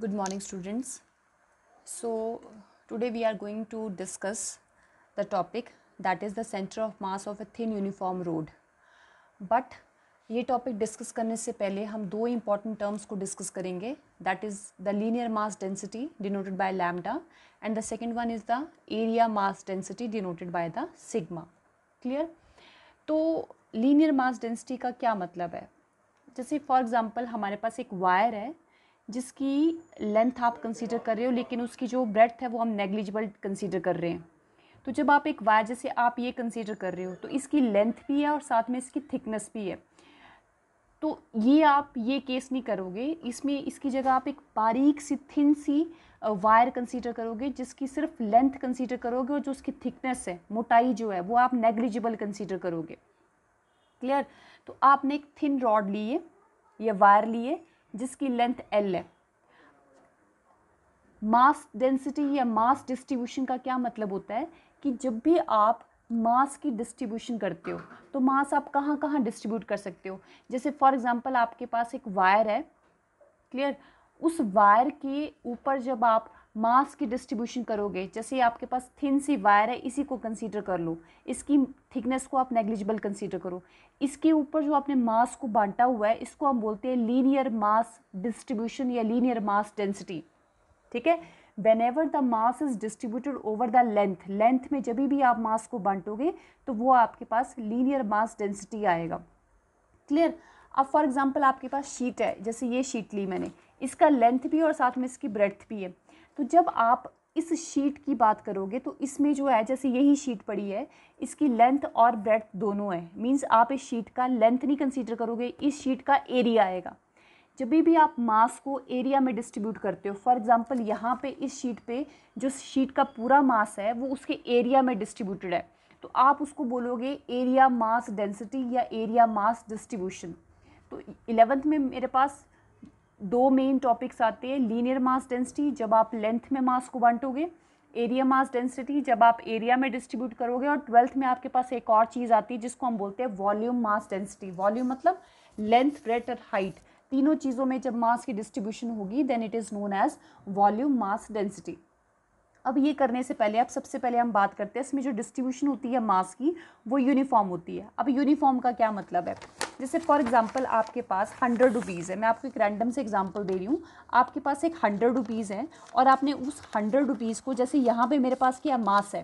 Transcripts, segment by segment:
good morning students so today we are going to discuss the topic that is the center of mass of a thin uniform road but ये topic discuss करने से पहले हम दो important terms को discuss करेंगे that is the linear mass density denoted by lambda and the second one is the area mass density denoted by the sigma clear तो linear mass density का क्या मतलब है जैसे फॉर एग्जांपल हमारे पास एक वायर है जिसकी लेंथ आप कंसीडर कर रहे हो लेकिन उसकी जो ब्रेथ है वो हम नेग्लिजिबल कंसीडर कर रहे हैं तो जब आप एक वायर जैसे आप ये कंसीडर कर रहे हो तो इसकी लेंथ भी है और साथ में इसकी थिकनेस भी है तो ये आप ये केस नहीं करोगे इसमें इसकी जगह आप एक बारीक सी थिन सी वायर कंसीडर करोगे जिसकी सिर्फ लेंथ कंसीडर करोगे और जो उसकी थिकनेस है मोटाई जो है वो आप नेग्लिजिबल कंसीडर करोगे क्लियर तो आपने एक थिन रॉड लिए या वायर लिए जिसकी लेंथ एल है मास डेंसिटी या मास डिस्ट्रीब्यूशन का क्या मतलब होता है कि जब भी आप मास की डिस्ट्रीब्यूशन करते हो तो मास आप कहाँ कहाँ डिस्ट्रीब्यूट कर सकते हो जैसे फॉर एग्जांपल आपके पास एक वायर है क्लियर उस वायर के ऊपर जब आप मास की डिस्ट्रीब्यूशन करोगे जैसे आपके पास थिन सी वायर है इसी को कंसीडर कर लो इसकी थिकनेस को आप नेग्लिजिबल कंसीडर करो इसके ऊपर जो आपने मास को बांटा हुआ है इसको हम बोलते हैं लीनियर मास डिस्ट्रीब्यूशन या लीनियर मास डेंसिटी ठीक है whenever the mass is distributed over the length length में जब भी आप मास को बांटोगे तो वो आपके पास लीनियर मास डेंसिटी आएगा क्लियर अब फॉर एग्जाम्पल आपके पास शीट है जैसे ये शीट ली मैंने इसका लेंथ भी और साथ में इसकी ब्रेथ भी है तो जब आप इस शीट की बात करोगे तो इसमें जो है जैसे यही शीट पड़ी है इसकी लेंथ और ब्रेथ दोनों है मींस आप इस शीट का लेंथ नहीं कंसीडर करोगे इस शीट का एरिया आएगा जब भी आप मास को एरिया में डिस्ट्रीब्यूट करते हो फॉर एग्जांपल यहाँ पे इस शीट पे जो शीट का पूरा मास है वो उसके एरिया में डिस्ट्रीब्यूटेड है तो आप उसको बोलोगे एरिया मास डेंसिटी या एरिया मास डिस्ट्रीब्यूशन तो इलेवंथ में मेरे पास दो मेन टॉपिक्स आते हैं लीनियर मास डेंसिटी जब आप लेंथ में मास को बांटोगे एरिया मास डेंसिटी जब आप एरिया में डिस्ट्रीब्यूट करोगे और ट्वेल्थ में आपके पास एक और चीज़ आती है जिसको हम बोलते हैं वॉल्यूम मास डेंसिटी वॉल्यूम मतलब लेंथ ब्रेथ और हाइट तीनों चीज़ों में जब मास की डिस्ट्रीब्यूशन होगी then it is known as volume mass density अब ये करने से पहले अब सबसे पहले हम बात करते हैं इसमें जो डिस्ट्रीब्यूशन होती है मास की वो यूनिफॉर्म होती है अब यूनिफॉर्म का क्या मतलब है जैसे फॉर एग्ज़ाम्पल आपके पास हंड्रेड रुपीज़ है मैं आपको एक रैंडम से एग्ज़ाम्पल दे रही हूँ आपके पास एक हंड्रेड रुपीज़ है और आपने उस हंड्रेड रुपीज़ को जैसे यहाँ पे मेरे पास क्या मास है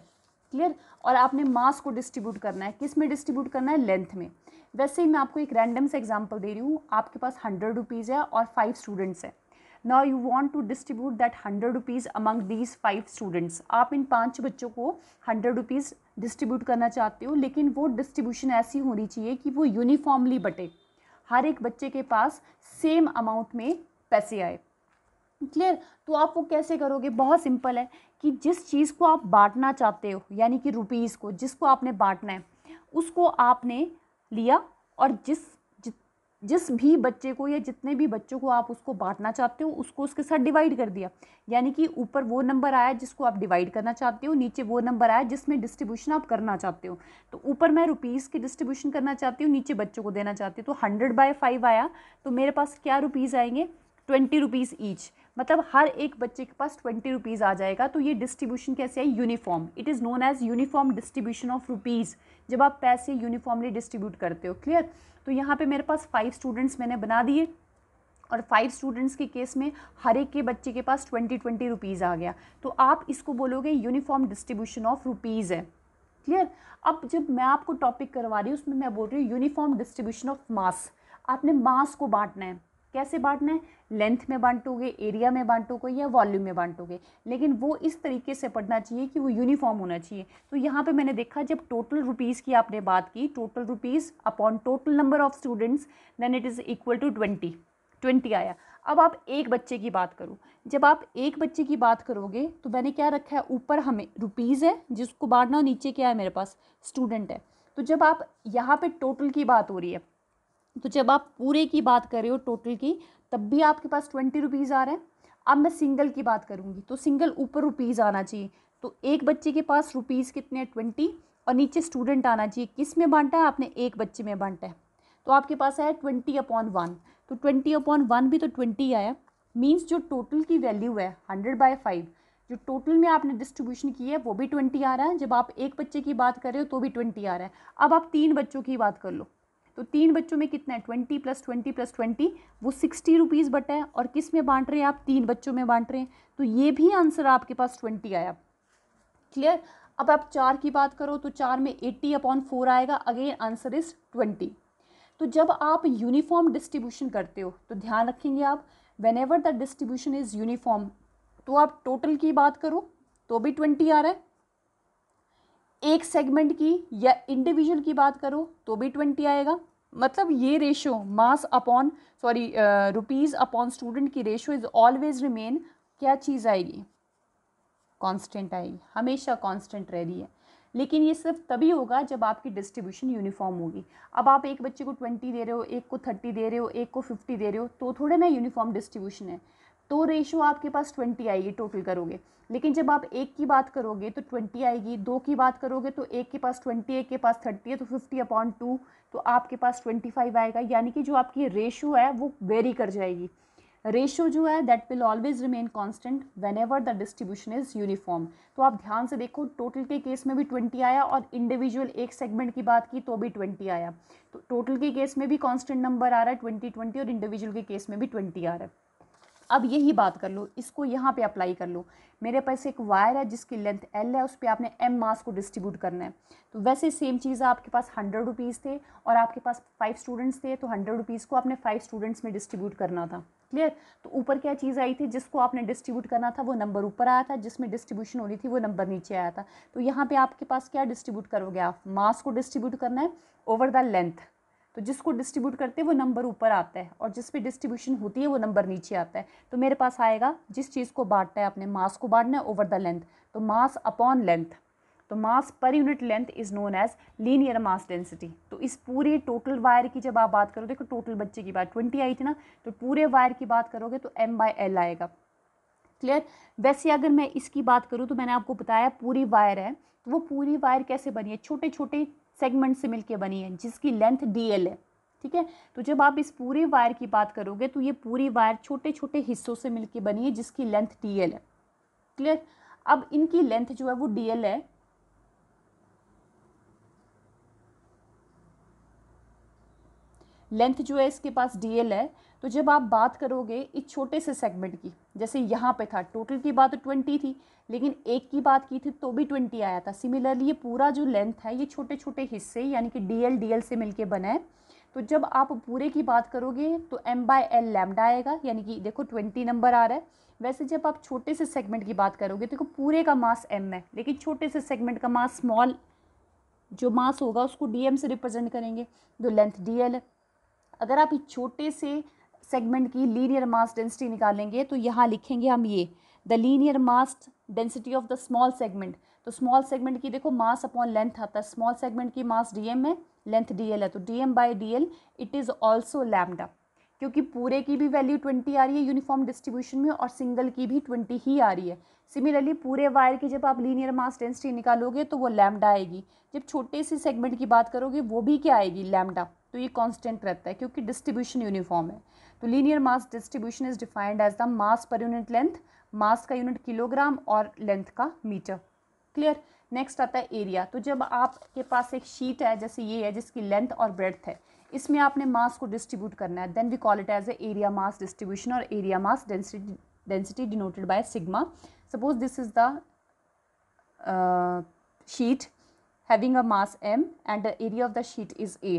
क्लियर और आपने मास को डिस्ट्रीब्यूट करना है किस में डिस्ट्रीब्यूट करना है लेंथ में वैसे ही मैं आपको एक रैंडम से एग्ज़ाम्पल दे रही हूँ आपके पास हंड्रेड रुपीज़ है और फाइव स्टूडेंट्स हैं ना you want to distribute that hundred rupees among these five students आप इन पाँच बच्चों को हंड्रेड रुपीज़ डिस्ट्रीब्यूट करना चाहते हो लेकिन वो डिस्ट्रीब्यूशन ऐसी होनी चाहिए कि वो यूनिफॉर्मली बटे हर एक बच्चे के पास सेम अमाउंट में पैसे आए क्लियर तो आप वो कैसे करोगे बहुत सिंपल है कि जिस चीज़ को आप बांटना चाहते हो यानी कि रुपीज़ को जिसको आपने बांटना है उसको आपने लिया और जिस जिस भी बच्चे को या जितने भी बच्चों को आप उसको बांटना चाहते हो उसको उसके साथ डिवाइड कर दिया यानी कि ऊपर वो नंबर आया जिसको आप डिवाइड करना चाहते हो नीचे वो नंबर आया जिसमें डिस्ट्रीब्यूशन आप करना चाहते हो तो ऊपर मैं रुपीज़ की डिस्ट्रीब्यूशन करना चाहती हूँ नीचे बच्चों को देना चाहती हूँ तो हंड्रेड बाय फाइव आया तो मेरे पास क्या रुपीज़ आएंगे ट्वेंटी रुपीज़ ईच मतलब हर एक बच्चे के पास ट्वेंटी रुपीज़ आ जाएगा तो ये डिस्ट्रीब्यूशन कैसे है uniform it is known as uniform distribution of rupees जब आप पैसे यूनिफॉर्मली डिस्ट्रीब्यूट करते हो क्लियर तो यहाँ पे मेरे पास फाइव स्टूडेंट्स मैंने बना दिए और फाइव स्टूडेंट्स के केस में हर एक के बच्चे के पास ट्वेंटी ट्वेंटी रुपीज़ आ गया तो आप इसको बोलोगे यूनिफॉर्म डिस्ट्रीब्यूशन ऑफ रुपीज़ है क्लियर अब जब मैं आपको टॉपिक करवा रही हूँ उसमें मैं बोल रही हूँ यूनिफॉर्म डिस्ट्रीब्यूशन ऑफ मास आपने मास को बांटना है कैसे बांटना है लेंथ में बांटोगे एरिया में बांटोगे या वॉल्यूम में बांटोगे लेकिन वो इस तरीके से पढ़ना चाहिए कि वो यूनिफॉर्म होना चाहिए तो यहाँ पे मैंने देखा जब टोटल रुपीज़ की आपने बात की total rupees upon total number of students then it is equal to twenty twenty आया अब आप एक बच्चे की बात करो जब आप एक बच्चे की बात करोगे तो मैंने क्या रखा है ऊपर हमें रुपीज़ है जिसको बांटना नीचे क्या है मेरे पास स्टूडेंट है तो जब आप यहाँ पे टोटल की बात हो रही है तो जब आप पूरे की बात कर रहे हो टोटल की तब भी आपके पास ट्वेंटी रुपीज़ आ रहे हैं अब मैं सिंगल की बात करूँगी तो सिंगल ऊपर रुपीज़ आना चाहिए तो एक बच्चे के पास रुपीज़ कितने हैं ट्वेंटी और नीचे स्टूडेंट आना चाहिए किस में बांटा है आपने एक बच्चे में बांटा है तो आपके पास आया ट्वेंटी अपॉन वन तो ट्वेंटी अपॉन वन भी तो ट्वेंटी आया मीन्स जो टोटल की वैल्यू है हंड्रेड बाय फाइव जो टोटल में आपने डिस्ट्रीब्यूशन की है वो भी ट्वेंटी आ रहा है जब आप एक बच्चे की बात कर रहे हो तो भी ट्वेंटी आ रहा है अब आप तीन बच्चों की बात कर लो तो तीन बच्चों में कितना है twenty plus twenty plus twenty वो सिक्सटी रुपीज़ बटा है और किस में बांट रहे हैं आप तीन बच्चों में बांट रहे हैं तो ये भी आंसर आपके पास ट्वेंटी आया क्लियर अब आप चार की बात करो तो चार में एट्टी अपॉन फोर आएगा अगेन आंसर इज़ ट्वेंटी तो जब आप यूनिफॉर्म डिस्ट्रीब्यूशन करते हो तो ध्यान रखेंगे आप whenever the distribution is uniform तो आप टोटल की बात करो तो भी ट्वेंटी आ रहा है एक सेगमेंट की या इंडिविजुअल की बात करो तो भी ट्वेंटी आएगा मतलब ये ratio mass upon sorry rupees upon student की रेशो इज़ ऑलवेज रिमेन क्या चीज़ आएगी कांस्टेंट आएगी हमेशा कांस्टेंट रह रही है लेकिन ये सिर्फ तभी होगा जब आपकी डिस्ट्रीब्यूशन यूनिफॉर्म होगी अब आप एक बच्चे को ट्वेंटी दे रहे हो एक को थर्टी दे रहे हो एक को फिफ्टी दे रहे हो तो थोड़े ना यूनिफॉर्म डिस्ट्रीब्यूशन है तो रेशो आपके पास ट्वेंटी आएगी टोटल करोगे लेकिन जब आप एक की बात करोगे तो ट्वेंटी आएगी दो की बात करोगे तो एक के पास ट्वेंटी एक के पास थर्टी है तो फिफ्टी अपॉन टू तो आपके पास ट्वेंटी फाइव आएगा यानी कि जो आपकी रेशो है वो वेरी कर जाएगी रेशो जो है that will always remain constant whenever the distribution is uniform तो आप ध्यान से देखो टोटल के केस में भी ट्वेंटी आया और इंडिविजुअल एक सेगमेंट की बात की तो भी ट्वेंटी आया तो टोटल के केस में भी कॉन्स्टेंट नंबर आ रहा है ट्वेंटी ट्वेंटी और इंडिविजुअल के केस में भी ट्वेंटी आ रहा है अब यही बात कर लो इसको यहाँ पे अप्लाई कर लो मेरे पास एक वायर है जिसकी लेंथ एल है उस पर आपने एम मास को डिस्ट्रीब्यूट करना है तो वैसे सेम चीज़ आपके पास हंड्रेड रुपीज़ थे और आपके पास फाइव स्टूडेंट्स थे तो हंड्रेड रुपीज़ को आपने फाइव स्टूडेंट्स में डिस्ट्रीब्यूट करना था क्लियर तो ऊपर क्या चीज़ आई थी जिसको आपने डिस्ट्रीब्यूट करना था वो नंबर ऊपर आया था जिसमें डिस्ट्रीब्यूशन होनी थी वो नंबर नीचे आया था तो यहाँ पे आपके पास क्या डिस्ट्रीब्यूट करोगे आप मास को डिस्ट्रीब्यूट करना है ओवर द लेंथ तो जिसको डिस्ट्रीब्यूट करते हैं वो नंबर ऊपर आता है और जिस पे डिस्ट्रीब्यूशन होती है वो नंबर नीचे आता है तो मेरे पास आएगा जिस चीज़ को बांटना है अपने मास को बांटना है ओवर द लेंथ तो मास अपॉन लेंथ तो mass per unit length is known as linear mass density तो इस पूरे टोटल वायर की जब आप बात करो देखो टोटल बच्चे की बात ट्वेंटी आई थी ना तो पूरे वायर की बात करोगे तो एम बाई एल आएगा क्लियर वैसे अगर मैं इसकी बात करूँ तो मैंने आपको बताया पूरी वायर है तो वो पूरी वायर कैसे बनी है छोटे छोटे सेगमेंट से मिलके बनी है जिसकी लेंथ डी एल है ठीक है तो जब आप इस पूरे वायर की बात करोगे तो ये पूरी वायर छोटे छोटे हिस्सों से मिलके बनी है जिसकी लेंथ डी एल है क्लियर अब इनकी लेंथ जो है वो डी एल है लेंथ जो है इसके पास डी एल है तो जब आप बात करोगे इस छोटे से सेगमेंट की जैसे यहाँ पे था टोटल की बात ट्वेंटी थी लेकिन एक की बात की थी तो भी ट्वेंटी आया था सिमिलरली ये पूरा जो लेंथ है ये छोटे छोटे हिस्से यानी कि डी एल डी एल से मिलके बना है तो जब आप पूरे की बात करोगे तो एम बाय एल लैमडा आएगा यानी कि देखो ट्वेंटी नंबर आ रहा है वैसे जब आप छोटे से सेगमेंट की बात करोगे देखो पूरे का मास एम है लेकिन छोटे से सेगमेंट का मास स्मॉल जो मास होगा उसको डी एम से रिप्रेजेंट करेंगे जो लेंथ डी एल है अगर आप इस छोटे से सेगमेंट की लीनियर मास डेंसिटी निकालेंगे तो यहाँ लिखेंगे हम ये the linear mass density of the small segment तो स्मॉल सेगमेंट की देखो मास अपॉन लेंथ आता है स्मॉल सेगमेंट की मास डीएम है लेंथ डीएल है तो DM by DL it is also lambda क्योंकि पूरे की भी वैल्यू ट्वेंटी आ रही है यूनिफॉर्म डिस्ट्रीब्यूशन में और सिंगल की भी ट्वेंटी ही आ रही है सिमिलरली पूरे वायर की जब आप लीनियर मास डेंसिटी निकालोगे तो वो लैमडा आएगी जब छोटे से सेगमेंट की बात करोगे वो भी क्या आएगी लैमडा तो ये कांस्टेंट रहता है क्योंकि डिस्ट्रीब्यूशन यूनिफॉर्म है तो linear mass distribution is defined as the mass per unit length mass का यूनिट किलोग्राम और लेंथ का मीटर क्लियर नेक्स्ट आता है एरिया तो जब आपके पास एक शीट है जैसे ये है जिसकी लेंथ और ब्रेथ है इसमें आपने मास को डिस्ट्रीब्यूट करना है then we call it as a area mass distribution और area mass density density denoted by sigma suppose this is the sheet having a mass M and the area of the sheet is A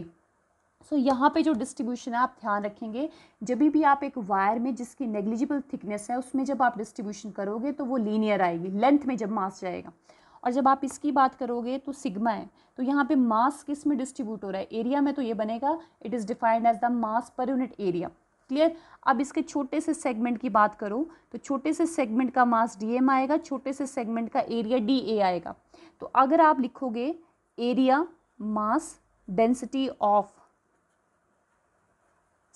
so so, यहाँ पे जो distribution है आप ध्यान रखेंगे जब भी आप एक वायर में जिसकी नेग्लिजिबल थिकनेस है उसमें जब आप डिस्ट्रीब्यूशन करोगे तो वो लीनियर आएगी लेंथ में जब मास जाएगा और जब आप इसकी बात करोगे तो सिग्मा है तो यहाँ पे मास किस में डिस्ट्रीब्यूट हो रहा है एरिया में तो ये बनेगा it is defined as the mass per unit area clear अब इसके छोटे से सेगमेंट की बात करो तो छोटे से सेगमेंट का मास डी आएगा छोटे से सेगमेंट का एरिया डी ए आएगा तो अगर आप लिखोगे area mass density of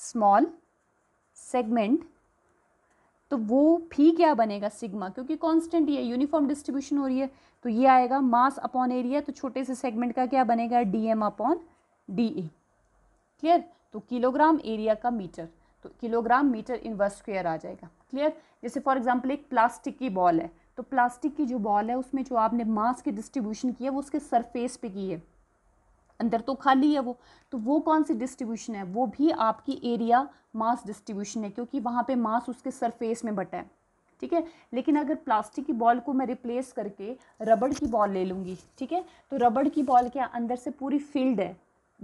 small segment तो वो भी क्या बनेगा सिग्मा क्योंकि कांस्टेंट ये यूनिफॉर्म डिस्ट्रीब्यूशन हो रही है तो ये आएगा मास अपॉन एरिया तो छोटे से सेगमेंट का क्या बनेगा D M upon D A clear तो किलोग्राम एरिया का मीटर तो किलोग्राम मीटर इनवर्स स्क्वेयर आ जाएगा क्लियर जैसे फॉर एग्जाम्पल एक प्लास्टिक की बॉल है तो प्लास्टिक की जो बॉल है उसमें जो आपने मास की डिस्ट्रीब्यूशन की है वो उसके सरफेस पे की है अंदर तो खाली है वो तो वो कौन सी डिस्ट्रीब्यूशन है वो भी आपकी एरिया मास डिस्ट्रीब्यूशन है क्योंकि वहाँ पे मास उसके सरफेस में बटा है ठीक है लेकिन अगर प्लास्टिक की बॉल को मैं रिप्लेस करके रबड़ की बॉल ले लूँगी ठीक है तो रबड़ की बॉल के अंदर से पूरी फील्ड है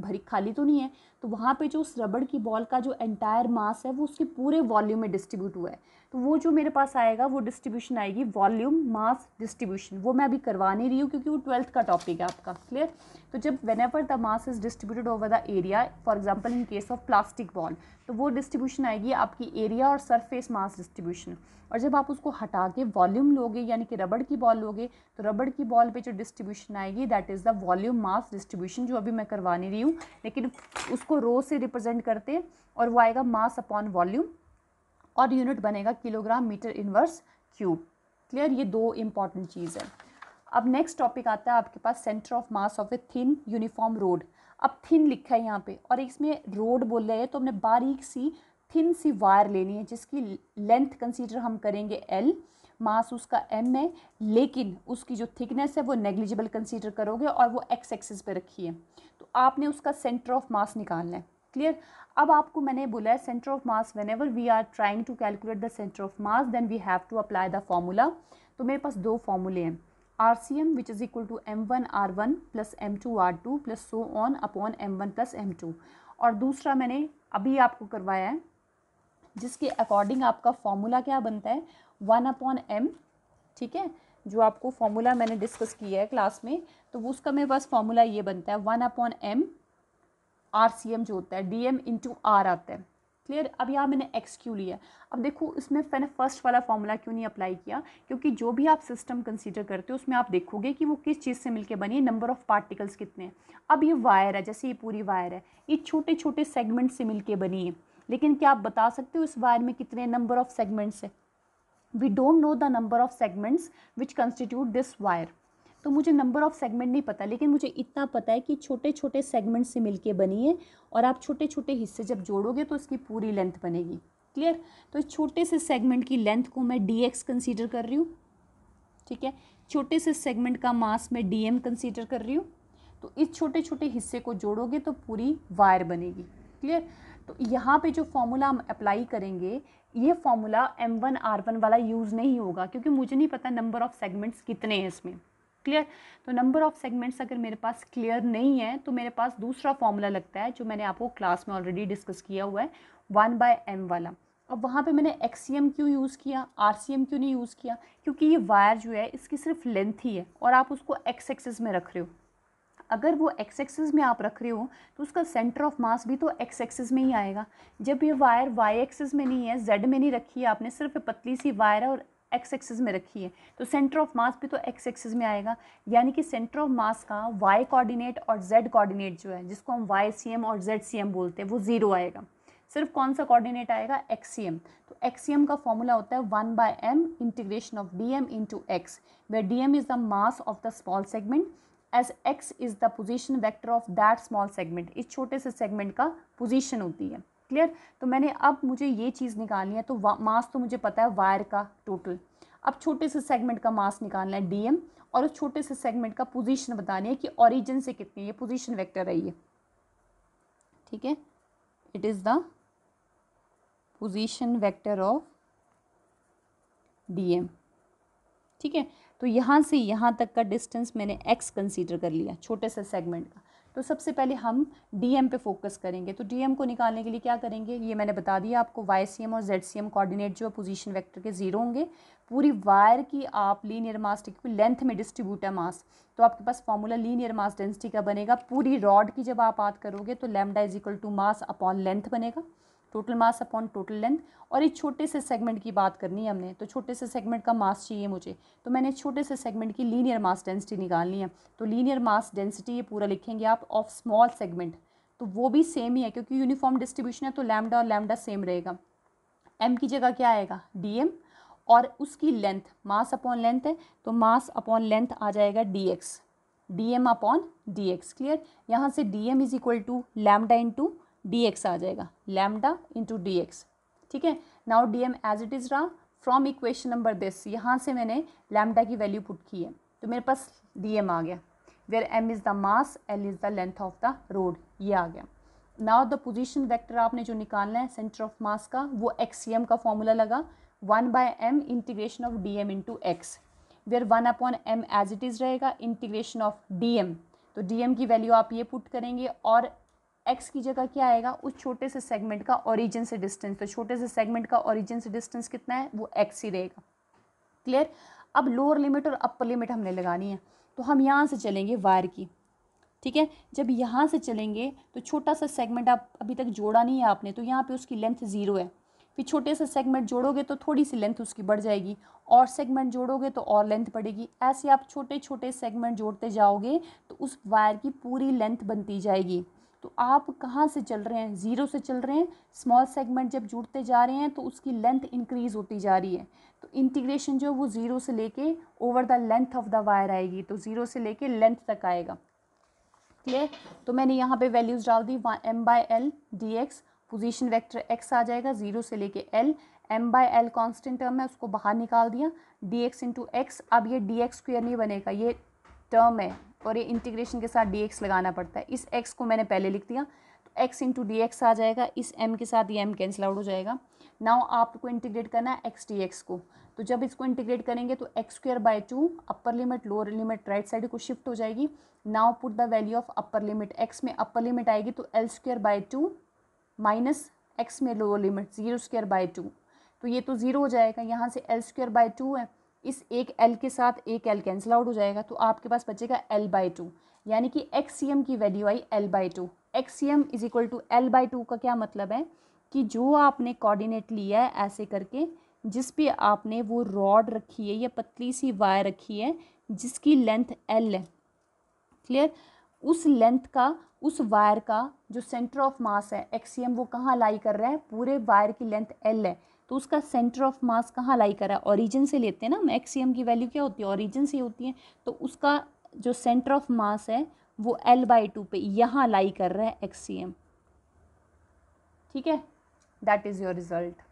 भरी खाली तो नहीं है तो वहाँ पे जो उस रबड़ की बॉल का जो एंटायर मास है वो उसके पूरे वॉल्यूम में डिस्ट्रीब्यूट हुआ है तो वो जो मेरे पास आएगा वो डिस्ट्रीब्यूशन आएगी वॉल्यूम मास डिस्ट्रीब्यूशन वो मैं अभी करवा नहीं रही हूँ क्योंकि वो ट्वेल्थ का टॉपिक है आपका क्लियर तो जब whenever the mass is distributed over the area for example in case of plastic ball तो वो डिस्ट्रीब्यूशन आएगी आपकी एरिया और सरफेस मास डिस्ट्रीब्यूशन और जब आप उसको हटा के वॉल्यूम लोगे यानी कि रबड़ की बॉल लोगे तो रबड़ की बॉल पे जो डिस्ट्रीब्यूशन आएगी that is the volume mass distribution जो अभी मैं करवा नहीं रही हूँ लेकिन उसको रो से रिप्रेजेंट करते हैं और वो आएगा मास अपॉन वॉल्यूम और यूनिट बनेगा kilogram metre inverse cube clear ये दो इंपॉर्टेंट चीज़ है अब नेक्स्ट टॉपिक आता है आपके पास centre of mass of a thin uniform rod अब थिन लिखा है यहाँ पे और इसमें रोड बोल रहे हैं तो हमने बारीक सी थिन सी वायर लेनी है जिसकी लेंथ कंसीडर हम करेंगे एल मास उसका एम है लेकिन उसकी जो थिकनेस है वो नेग्लिजिबल कंसीडर करोगे और वो एक्स एक्सिस पे रखी है तो आपने उसका सेंटर ऑफ मास निकालना है क्लियर अब आपको मैंने बोला है centre of mass whenever we are trying to calculate the centre of mass then we have to apply the formula तो मेरे पास दो फॉर्मूले हैं R C M which is equal to M one R one plus M two R two plus so on upon M one plus M two और दूसरा मैंने अभी आपको करवाया है जिसके अकॉर्डिंग आपका फॉर्मूला क्या बनता है वन अपॉन एम ठीक है जो आपको फॉर्मूला मैंने डिस्कस किया है क्लास में तो उसका मेरे पास फॉर्मूला ये बनता है one upon M R C M जो होता है डी एम इंटू आर आता है क्लियर अब यहाँ मैंने एक्स क्यू लिया अब देखो इसमें मैंने फर्स्ट वाला फॉर्मूला क्यों नहीं अप्लाई किया क्योंकि जो भी आप सिस्टम कंसीडर करते हो उसमें आप देखोगे कि वो किस चीज़ से मिलके बनी है नंबर ऑफ़ पार्टिकल्स कितने हैं अब ये वायर है जैसे ये पूरी वायर है ये छोटे छोटे सेगमेंट से मिल बनी है लेकिन क्या आप बता सकते हो इस वायर में कितने नंबर ऑफ़ सेगमेंट्स है we don't know the number of segments which constitute this wire तो मुझे नंबर ऑफ़ सेगमेंट नहीं पता लेकिन मुझे इतना पता है कि छोटे छोटे सेगमेंट से मिलके बनी है और आप छोटे छोटे हिस्से जब जोड़ोगे तो इसकी पूरी लेंथ बनेगी क्लियर तो इस छोटे से सेगमेंट की लेंथ को मैं डी एक्स कंसिडर कर रही हूँ ठीक है छोटे से सेगमेंट का मास मैं डी एम कंसिडर कर रही हूँ तो इस छोटे छोटे हिस्से को जोड़ोगे तो पूरी वायर बनेगी क्लियर तो यहाँ पे जो फॉर्मूला हम अप्लाई करेंगे ये formula M one R one वाला यूज़ नहीं होगा क्योंकि मुझे नहीं पता नंबर ऑफ़ सेगमेंट्स कितने हैं इसमें क्लियर तो नंबर ऑफ सेगमेंट्स अगर मेरे पास क्लियर नहीं है तो मेरे पास दूसरा फॉर्मूला लगता है जो मैंने आपको क्लास में ऑलरेडी डिस्कस किया हुआ है वन बाय एम वाला अब वहाँ पे मैंने एक्स क्यों यूज़ किया आर क्यों नहीं यूज़ किया क्योंकि ये वायर जो है इसकी सिर्फ लेंथ ही है और आप उसको एक्स एक्सेस में रख रहे हो अगर वो एक्स एक्सेस में आप रख रहे हो तो उसका सेंटर ऑफ मास भी तो एक्स एक्सेस में ही आएगा जब ये वायर वाई एक्सेस में नहीं है जेड में नहीं रखी है आपने सिर्फ पतली सी वायर है और एक्स एक्सिस में रखी है तो सेंटर ऑफ मास भी तो एक्स एक्सिस में आएगा यानी कि सेंटर ऑफ मास का वाई कोऑर्डिनेट और जेड कोऑर्डिनेट जो है जिसको हम वाई सी एम और जेड सी एम बोलते हैं वो ज़ीरो आएगा सिर्फ कौन सा कोऑर्डिनेट आएगा एक्स सी एम तो एक्स सी एम का फॉर्मूला होता है one by M integration of D M into X where D M is the mass of the small segment as X is the position vector of that small segment इस छोटे से segment का position होती है clear तो मैंने अब मुझे ये चीज़ निकालनी है तो मास तो मुझे पता है वायर का टोटल अब छोटे से सेगमेंट का मास निकालना है डीएम और उस छोटे से सेगमेंट का पोजीशन बतानी है कि ओरिजिन से कितनी ये पोजीशन वेक्टर है ये ठीक है it is the position vector of DM ठीक है तो यहाँ से यहाँ तक का डिस्टेंस मैंने एक्स कंसीडर कर लिया छोटे से सेगमेंट का तो सबसे पहले हम डीएम पे फोकस करेंगे तो डीएम को निकालने के लिए क्या करेंगे ये मैंने बता दिया आपको वाई सी एम और जेड सी एम कोऑर्डिनेट जो है पोजीशन वेक्टर के ज़ीरो होंगे पूरी वायर की आप लीनियर मास क्योंकि लेंथ में डिस्ट्रीब्यूट है मास तो आपके पास फॉर्मूला लीनियर मास डेंसिटी का बनेगा पूरी रॉड की जब आप बात करोगे तो lambda is equal to mass upon length बनेगा total mass upon total length और एक छोटे से सेगमेंट की बात करनी है हमने तो छोटे से सेगमेंट का मास चाहिए मुझे तो मैंने छोटे से सेगमेंट की लीनियर मास डेंसिटी निकालनी है तो लीनियर मास डेंसिटी ये पूरा लिखेंगे आप ऑफ स्मॉल सेगमेंट तो वो भी सेम ही है क्योंकि यूनिफॉर्म डिस्ट्रीब्यूशन है तो लैमडा और लैमडा सेम रहेगा एम की जगह क्या आएगा डी एम और उसकी लेंथ मास अपॉन लेंथ है तो मास अपॉन लेंथ आ जाएगा D X D M upon D X clear यहाँ से D M is equal to lambda into D x आ जाएगा लैमडा इंटू डी एक्स ठीक है now D M as it is रहा फ्रॉम इक्वेशन नंबर दिस यहाँ से मैंने लैमडा की वैल्यू पुट की है तो मेरे पास डी एम आ गया where M is the mass L is the length of the rod ये आ गया नाउ द पोजिशन वैक्टर आपने जो निकालना है सेंटर ऑफ मास का वो एक्स सी एम का फॉर्मूला लगा one by M integration of D M into X where one upon M as it is रहेगा इंटीग्रेशन ऑफ डी एम तो डी एम की वैल्यू आप ये पुट करेंगे और एक्स की जगह क्या आएगा उस छोटे से सेगमेंट का ओरिजिन से डिस्टेंस तो छोटे से सेगमेंट का ओरिजिन से डिस्टेंस कितना है वो एक्स ही रहेगा क्लियर अब लोअर लिमिट और अपर लिमिट हमने लगानी है तो हम यहाँ से चलेंगे वायर की ठीक है जब यहाँ से चलेंगे तो छोटा सा सेगमेंट आप अभी तक जोड़ा नहीं है आपने तो यहाँ पे उसकी लेंथ ज़ीरो है फिर छोटे से सेगमेंट जोड़ोगे तो थोड़ी सी लेंथ उसकी बढ़ जाएगी और सेगमेंट जोड़ोगे तो और लेंथ बढ़ेगी ऐसे आप छोटे छोटे सेगमेंट जोड़ते जाओगे तो उस वायर की पूरी लेंथ बनती जाएगी तो आप कहाँ से चल रहे हैं ज़ीरो से चल रहे हैं स्मॉल सेगमेंट जब जुड़ते जा रहे हैं तो उसकी लेंथ इंक्रीज़ होती जा रही है तो इंटीग्रेशन जो है वो ज़ीरो से लेके over the length of the wire आएगी तो ज़ीरो से लेके लेंथ तक आएगा क्लियर तो मैंने यहाँ पे वैल्यूज़ डाल दी M by L d x position vector x आ जाएगा ज़ीरो से लेके L M by L constant term है उसको बाहर निकाल दिया डी एक्स इंटू एक्स अब ये डी एक्स स्क्वेयर नहीं बनेगा ये टर्म है और ये इंटीग्रेशन के साथ डी लगाना पड़ता है इस एक्स को मैंने पहले लिख दिया तो एक्स इंटू डी एक्स आ जाएगा इस एम के साथ ये एम कैंसिल आउट हो जाएगा नाउ आपको इंटीग्रेट करना है एक्स डी एक्स को तो जब इसको इंटीग्रेट करेंगे तो x square by two upper limit lower limit right side को शिफ्ट हो जाएगी now put the value of upper limit x में अपर लिमिट आएगी तो L square by two minus x में lower limit zero square by two तो ये तो ज़ीरो हो जाएगा यहाँ से एल स्क्र बाई टू है इस एक एल के साथ एक एल कैंसिल आउट हो जाएगा तो आपके पास बचेगा एल बाई टू यानी कि एक्स सी एम की वैल्यू आई L by two x C M is equal to L by two का क्या मतलब है कि जो आपने कोऑर्डिनेट लिया है ऐसे करके जिस पे आपने वो रॉड रखी है या पतली सी वायर रखी है जिसकी लेंथ एल है क्लियर उस लेंथ का उस वायर का जो सेंटर ऑफ मास है एक्सीएम वो कहाँ लाई कर रहा है पूरे वायर की लेंथ एल है तो उसका सेंटर ऑफ मास कहाँ लाई करा ओरिजिन से लेते हैं ना मैक्सिमम की वैल्यू क्या होती है ओरिजिन से होती है तो उसका जो सेंटर ऑफ मास है वो एल बाई टू पे यहाँ लाई कर रहा है एक्सीएम ठीक है दैट इज़ योर रिजल्ट